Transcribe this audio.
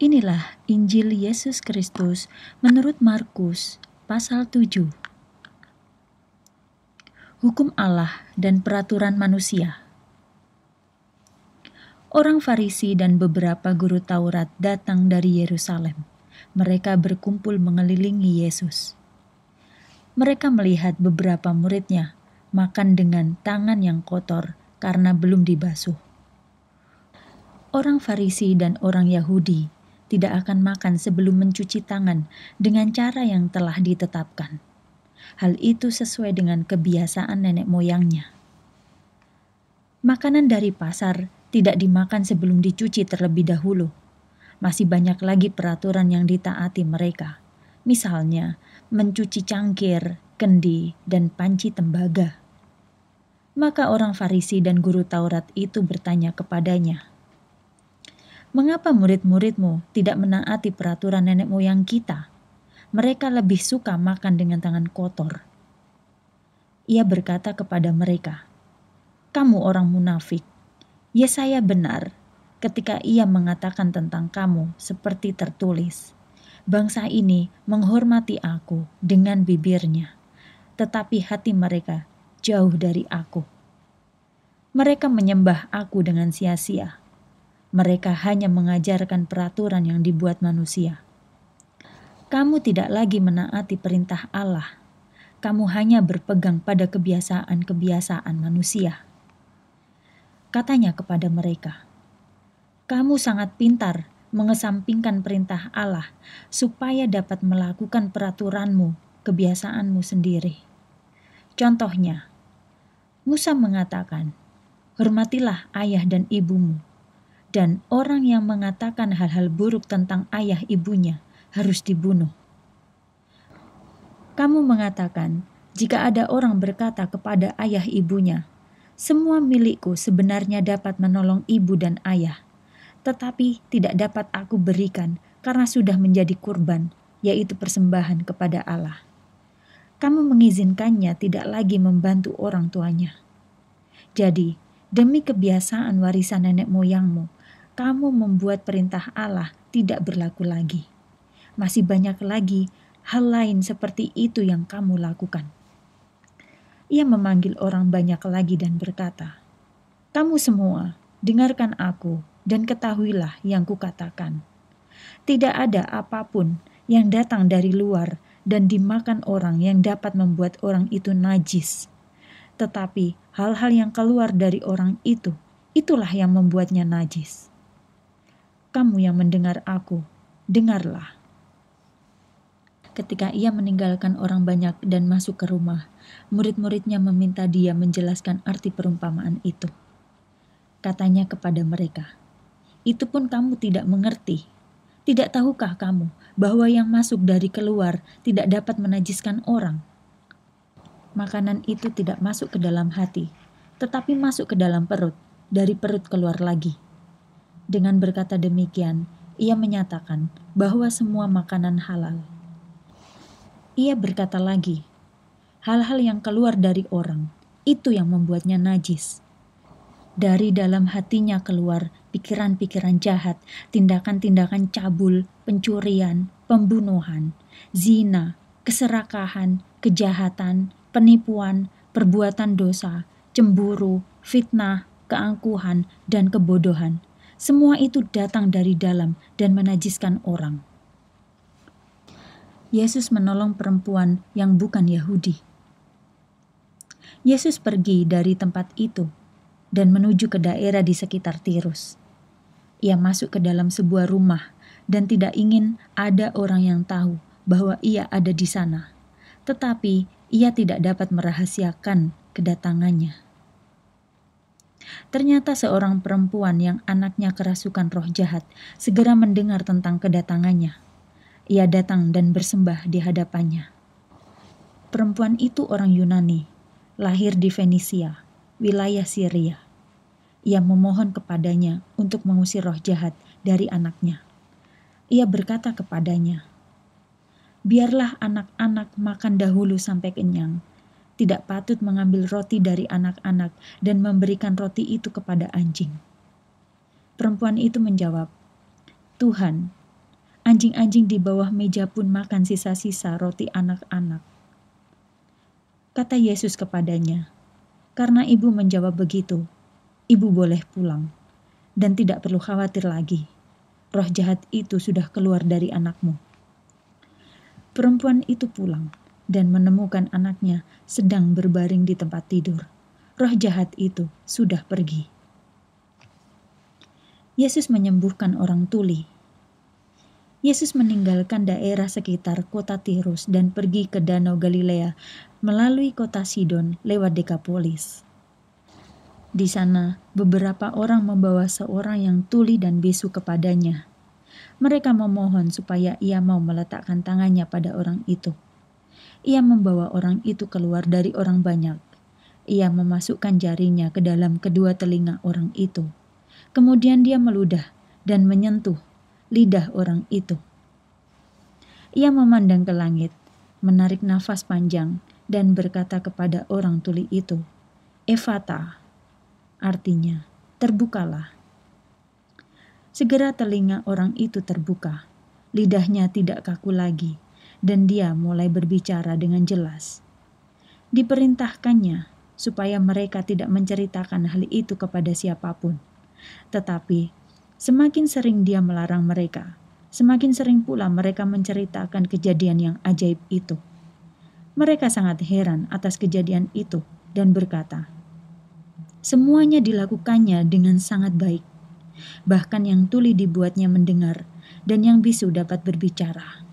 Inilah Injil Yesus Kristus menurut Markus pasal 7. Hukum Allah dan peraturan manusia. Orang Farisi dan beberapa guru Taurat datang dari Yerusalem. Mereka berkumpul mengelilingi Yesus. Mereka melihat beberapa muridnya makan dengan tangan yang kotor karena belum dibasuh. Orang Farisi dan orang Yahudi tidak akan makan sebelum mencuci tangan dengan cara yang telah ditetapkan. Hal itu sesuai dengan kebiasaan nenek moyangnya. Makanan dari pasar tidak dimakan sebelum dicuci terlebih dahulu. Masih banyak lagi peraturan yang ditaati mereka. Misalnya, mencuci cangkir, kendi, dan panci tembaga. Maka orang Farisi dan guru Taurat itu bertanya kepadanya, Mengapa murid-muridmu tidak menaati peraturan nenek moyang kita? Mereka lebih suka makan dengan tangan kotor. Ia berkata kepada mereka, "Kamu orang munafik. Yesaya benar ketika ia mengatakan tentang kamu seperti tertulis." bangsa ini menghormati aku dengan bibirnya, tetapi hati mereka jauh dari aku. Mereka menyembah aku dengan sia-sia, mereka hanya mengajarkan peraturan yang dibuat manusia. Kamu tidak lagi menaati perintah Allah. Kamu hanya berpegang pada kebiasaan-kebiasaan manusia. Katanya kepada mereka, "Kamu sangat pintar mengesampingkan perintah Allah supaya dapat melakukan peraturanmu, kebiasaanmu sendiri." Contohnya, Musa mengatakan, "Hormatilah ayah dan ibumu." dan orang yang mengatakan hal-hal buruk tentang ayah ibunya harus dibunuh. Kamu mengatakan, jika ada orang berkata kepada ayah ibunya, "Semua milikku sebenarnya dapat menolong ibu dan ayah, tetapi tidak dapat aku berikan karena sudah menjadi kurban, yaitu persembahan kepada Allah." Kamu mengizinkannya tidak lagi membantu orang tuanya. Jadi, demi kebiasaan warisan nenek moyangmu kamu membuat perintah Allah tidak berlaku lagi. Masih banyak lagi hal lain seperti itu yang kamu lakukan. Ia memanggil orang banyak lagi dan berkata, "Kamu semua, dengarkan aku dan ketahuilah yang kukatakan. Tidak ada apapun yang datang dari luar dan dimakan orang yang dapat membuat orang itu najis. Tetapi hal-hal yang keluar dari orang itu, itulah yang membuatnya najis." kamu yang mendengar aku, dengarlah. Ketika ia meninggalkan orang banyak dan masuk ke rumah, murid-muridnya meminta dia menjelaskan arti perumpamaan itu. Katanya kepada mereka, "Itu pun kamu tidak mengerti. Tidak tahukah kamu bahwa yang masuk dari keluar tidak dapat menajiskan orang?" Makanan itu tidak masuk ke dalam hati, tetapi masuk ke dalam perut, dari perut keluar lagi dengan berkata demikian, ia menyatakan bahwa semua makanan halal. Ia berkata lagi, hal-hal yang keluar dari orang itu yang membuatnya najis. Dari dalam hatinya keluar pikiran-pikiran jahat, tindakan-tindakan cabul, pencurian, pembunuhan, zina, keserakahan, kejahatan, penipuan, perbuatan dosa, cemburu, fitnah, keangkuhan, dan kebodohan – semua itu datang dari dalam dan menajiskan orang. Yesus menolong perempuan yang bukan Yahudi. Yesus pergi dari tempat itu dan menuju ke daerah di sekitar Tirus. Ia masuk ke dalam sebuah rumah dan tidak ingin ada orang yang tahu bahwa ia ada di sana, tetapi ia tidak dapat merahasiakan kedatangannya. Ternyata seorang perempuan yang anaknya kerasukan roh jahat segera mendengar tentang kedatangannya. Ia datang dan bersembah di hadapannya. Perempuan itu orang Yunani, lahir di Venesia, wilayah Syria. Ia memohon kepadanya untuk mengusir roh jahat dari anaknya. Ia berkata kepadanya, "Biarlah anak-anak makan dahulu sampai kenyang, tidak patut mengambil roti dari anak-anak dan memberikan roti itu kepada anjing. Perempuan itu menjawab, "Tuhan, anjing-anjing di bawah meja pun makan sisa-sisa roti anak-anak." Kata Yesus kepadanya, "Karena ibu menjawab begitu, ibu boleh pulang dan tidak perlu khawatir lagi. Roh jahat itu sudah keluar dari anakmu." Perempuan itu pulang dan menemukan anaknya sedang berbaring di tempat tidur. Roh jahat itu sudah pergi. Yesus menyembuhkan orang tuli. Yesus meninggalkan daerah sekitar kota Tirus dan pergi ke Danau Galilea melalui kota Sidon lewat Dekapolis. Di sana, beberapa orang membawa seorang yang tuli dan bisu kepadanya. Mereka memohon supaya ia mau meletakkan tangannya pada orang itu. Ia membawa orang itu keluar dari orang banyak. Ia memasukkan jarinya ke dalam kedua telinga orang itu. Kemudian dia meludah dan menyentuh lidah orang itu. Ia memandang ke langit, menarik nafas panjang, dan berkata kepada orang tuli itu, "Evata," artinya terbukalah. Segera telinga orang itu terbuka, lidahnya tidak kaku lagi, dan dia mulai berbicara dengan jelas. Diperintahkannya supaya mereka tidak menceritakan hal itu kepada siapapun. Tetapi semakin sering dia melarang mereka, semakin sering pula mereka menceritakan kejadian yang ajaib itu. Mereka sangat heran atas kejadian itu dan berkata, "Semuanya dilakukannya dengan sangat baik." bahkan yang tuli dibuatnya mendengar, dan yang bisu dapat berbicara.